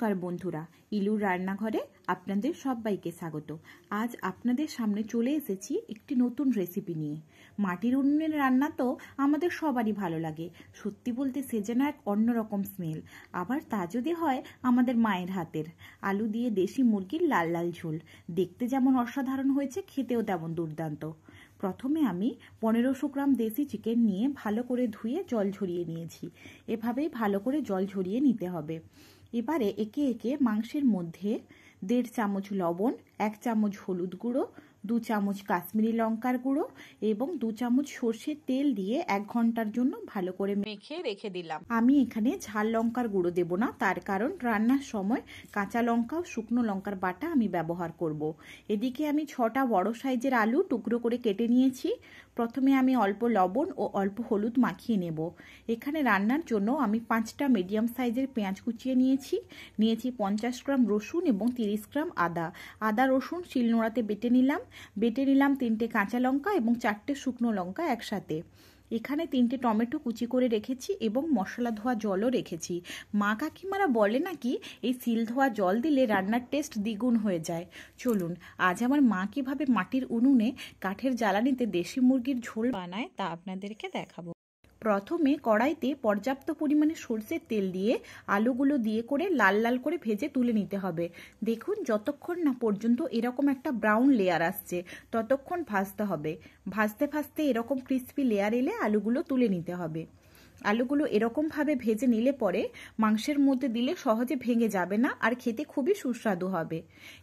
নমস্কার বন্ধুরা ইলুর রান্নাঘরে আপনাদের সবাইকে স্বাগত আজ আপনাদের সামনে চলে এসেছি একটি নতুন রেসিপি নিয়ে মাটির উনুনের রান্না তো আমাদের সবারই ভালো লাগে সত্যি বলতে সে যেন এক অন্যরকম স্মেল আবার তা যদি হয় আমাদের মায়ের হাতের আলু দিয়ে দেশি মুরগির লাল লাল ঝোল দেখতে যেমন অসাধারণ হয়েছে খেতেও তেমন দুর্দান্ত প্রথমে আমি পনেরোশো গ্রাম দেশি চিকেন নিয়ে ভালো করে ধুয়ে জল ঝরিয়ে নিয়েছি এভাবেই ভালো করে জল ঝরিয়ে নিতে হবে এবারে একে একে মাংসের মধ্যে দেড় চামচ লবণ এক চামচ হলুদ গুঁড়ো দু চামচ কাশ্মীরি লঙ্কার গুঁড়ো এবং দু চামচ সর্ষের তেল দিয়ে এক ঘন্টার জন্য ভালো করে মেখে রেখে দিলাম আমি এখানে ঝাল লঙ্কার গুঁড়ো দেব না তার কারণ রান্নার সময় কাঁচা লঙ্কা ও শুকনো লঙ্কার বাটা আমি ব্যবহার করব। এদিকে আমি ছটা বড় সাইজের আলু টুকরো করে কেটে নিয়েছি প্রথমে আমি অল্প লবণ ও অল্প হলুদ মাখিয়ে নেব এখানে রান্নার জন্য আমি পাঁচটা মিডিয়াম সাইজের পেঁয়াজ কুচিয়ে নিয়েছি নিয়েছি পঞ্চাশ গ্রাম রসুন এবং তিরিশ গ্রাম আদা আদা রসুন শিলনোড়াতে বেটে নিলাম বেটে নিলাম তিনটে কাঁচা লঙ্কা এবং চারটে শুকনো লঙ্কা একসাথে এখানে তিনটে টমেটো কুচি করে রেখেছি এবং মশলা ধোয়া জলও রেখেছি মা কাকিমারা বলে নাকি এই সিল ধোয়া জল দিলে রান্নার টেস্ট দ্বিগুণ হয়ে যায় চলুন আজ আমার মা কীভাবে মাটির উনুনে কাঠের জ্বালানিতে দেশি মুরগির ঝোল বানায় তা আপনাদেরকে দেখাবো প্রথমে কড়াইতে পর্যাপ্ত পরিমাণে সর্ষের তেল দিয়ে আলুগুলো দিয়ে করে লাল লাল করে ভেজে তুলে নিতে হবে দেখুন যতক্ষণ না পর্যন্ত এরকম একটা ব্রাউন লেয়ার আসছে ততক্ষণ ভাজতে হবে ভাজতে ভাজতে এরকম ক্রিস্পি লেয়ার এলে আলুগুলো তুলে নিতে হবে আলুগুলো এরকমভাবে ভেজে নিলে পরে মাংসের মধ্যে দিলে সহজে ভেঙে যাবে না আর খেতে খুবই সুস্বাদু হবে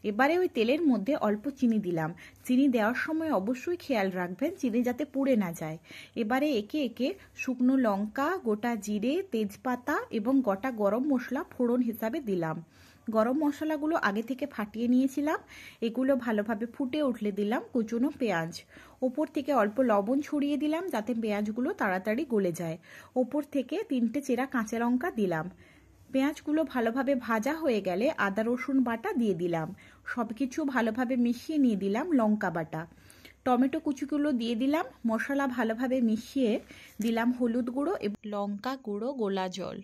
এবারে ওই তেলের মধ্যে অল্প চিনি দিলাম চিনি দেওয়ার সময় অবশ্যই খেয়াল রাখবেন চিনি যাতে পুড়ে না যায় এবারে একে একে শুকনো লঙ্কা গোটা জিরে তেজপাতা এবং গোটা গরম মশলা ফোড়ন হিসাবে দিলাম গরম মশলাগুলো আগে থেকে ফাটিয়ে নিয়েছিলাম এগুলো ভালোভাবে ফুটে উঠলে দিলাম কুচুনো পেঁয়াজ ওপর থেকে অল্প লবণ ছড়িয়ে দিলাম যাতে পেঁয়াজগুলো তাড়াতাড়ি গলে যায় ওপর থেকে তিনটে চেরা কাঁচা লঙ্কা দিলাম পেঁয়াজগুলো ভালোভাবে ভাজা হয়ে গেলে আদা রসুন বাটা দিয়ে দিলাম সব কিছু ভালোভাবে মিশিয়ে নিয়ে দিলাম লঙ্কা বাটা টমেটো কুচিগুলো দিয়ে দিলাম মশলা ভালোভাবে মিশিয়ে দিলাম হলুদ গুঁড়ো এবং লঙ্কা গুঁড়ো গোলা জল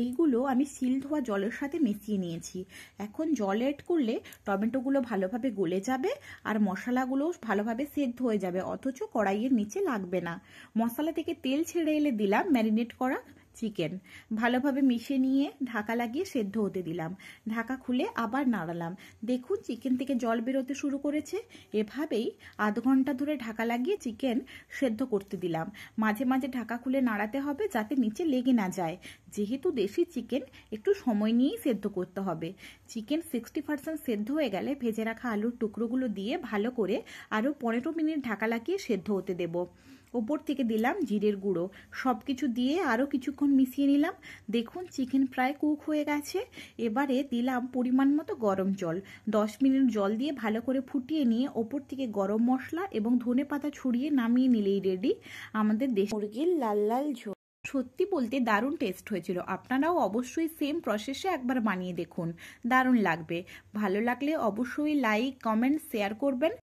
এইগুলো আমি সিল ধোয়া জলের সাথে মিশিয়ে নিয়েছি এখন জল এড করলে টমেটোগুলো ভালোভাবে গলে যাবে আর মশলাগুলোও ভালোভাবে সেদ্ধ হয়ে যাবে অথচ কড়াইয়ের নিচে লাগবে না মশলা থেকে তেল ছেড়ে এলে দিলাম ম্যারিনেট করা চিকেন ভালোভাবে মিশে নিয়ে ঢাকা লাগিয়ে সেদ্ধ হতে দিলাম ঢাকা খুলে আবার নাড়ালাম দেখুন চিকেন থেকে জল বেরোতে শুরু করেছে এভাবেই আধ ঘন্টা ধরে ঢাকা লাগিয়ে চিকেন সেদ্ধ করতে দিলাম মাঝে মাঝে ঢাকা খুলে নাড়াতে হবে যাতে নিচে লেগে না যায় যেহেতু দেশি চিকেন একটু সময় নিয়েই সেদ্ধ করতে হবে চিকেন সিক্সটি পার্সেন্ট সেদ্ধ হয়ে গেলে ভেজে রাখা আলুর টুকরোগুলো দিয়ে ভালো করে আরও পনেরো মিনিট ঢাকা লাগিয়ে সেদ্ধ হতে দেবো ওপর থেকে দিলাম জিরের গুঁড়ো সব কিছু দিয়ে আরও কিছুক্ষণ মিশিয়ে নিলাম দেখুন চিকেন ফ্রাই কুক হয়ে গেছে এবারে দিলাম পরিমাণ মতো গরম জল দশ মিনিট জল দিয়ে ভালো করে ফুটিয়ে নিয়ে ওপর থেকে গরম মশলা এবং ধনে পাতা ছড়িয়ে নামিয়ে নিলেই রেডি আমাদের দেশ মুরগির লাল লাল ঝোল সত্যি বলতে দারুণ টেস্ট হয়েছিল আপনারাও অবশ্যই সেম প্রসেসে একবার বানিয়ে দেখুন দারুণ লাগবে ভালো লাগলে অবশ্যই লাইক কমেন্ট শেয়ার করবেন